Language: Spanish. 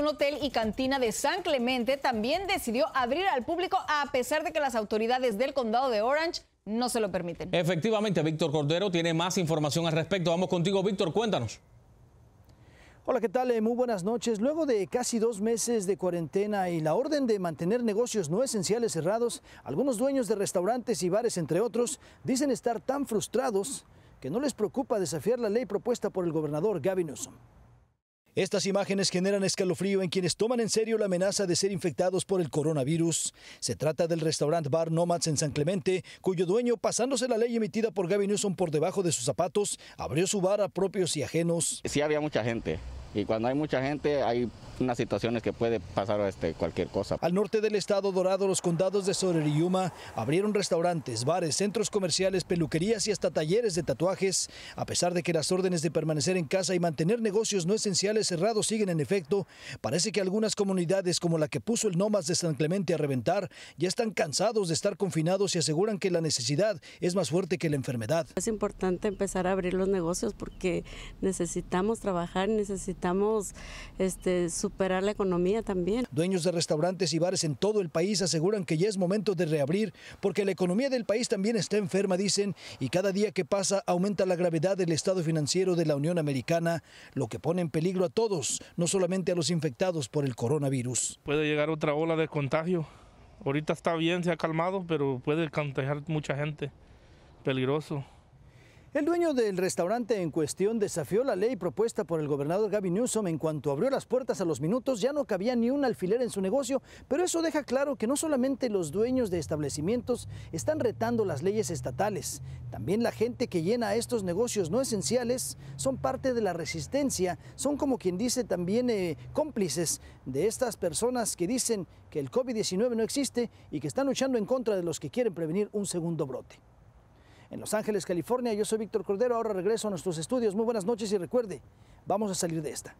Un hotel y cantina de San Clemente también decidió abrir al público a pesar de que las autoridades del condado de Orange no se lo permiten. Efectivamente, Víctor Cordero tiene más información al respecto. Vamos contigo, Víctor, cuéntanos. Hola, ¿qué tal? Eh, muy buenas noches. Luego de casi dos meses de cuarentena y la orden de mantener negocios no esenciales cerrados, algunos dueños de restaurantes y bares, entre otros, dicen estar tan frustrados que no les preocupa desafiar la ley propuesta por el gobernador Gavin Newsom. Estas imágenes generan escalofrío en quienes toman en serio la amenaza de ser infectados por el coronavirus. Se trata del restaurante Bar Nomads en San Clemente, cuyo dueño, pasándose la ley emitida por Gavin Newsom por debajo de sus zapatos, abrió su bar a propios y ajenos. Sí había mucha gente, y cuando hay mucha gente hay unas situaciones que puede pasar este, cualquier cosa. Al norte del estado dorado, los condados de Soririuma y Yuma abrieron restaurantes, bares, centros comerciales, peluquerías y hasta talleres de tatuajes. A pesar de que las órdenes de permanecer en casa y mantener negocios no esenciales cerrados siguen en efecto, parece que algunas comunidades como la que puso el nomás de San Clemente a reventar ya están cansados de estar confinados y aseguran que la necesidad es más fuerte que la enfermedad. Es importante empezar a abrir los negocios porque necesitamos trabajar, necesitamos este, superar la economía también. Dueños de restaurantes y bares en todo el país aseguran que ya es momento de reabrir porque la economía del país también está enferma, dicen, y cada día que pasa aumenta la gravedad del estado financiero de la Unión Americana, lo que pone en peligro a todos, no solamente a los infectados por el coronavirus. Puede llegar otra ola de contagio. Ahorita está bien, se ha calmado, pero puede contagiar mucha gente. Peligroso. El dueño del restaurante en cuestión desafió la ley propuesta por el gobernador Gaby Newsom en cuanto abrió las puertas a los minutos, ya no cabía ni un alfiler en su negocio, pero eso deja claro que no solamente los dueños de establecimientos están retando las leyes estatales, también la gente que llena estos negocios no esenciales son parte de la resistencia, son como quien dice también eh, cómplices de estas personas que dicen que el COVID-19 no existe y que están luchando en contra de los que quieren prevenir un segundo brote en Los Ángeles, California. Yo soy Víctor Cordero, ahora regreso a nuestros estudios. Muy buenas noches y recuerde, vamos a salir de esta.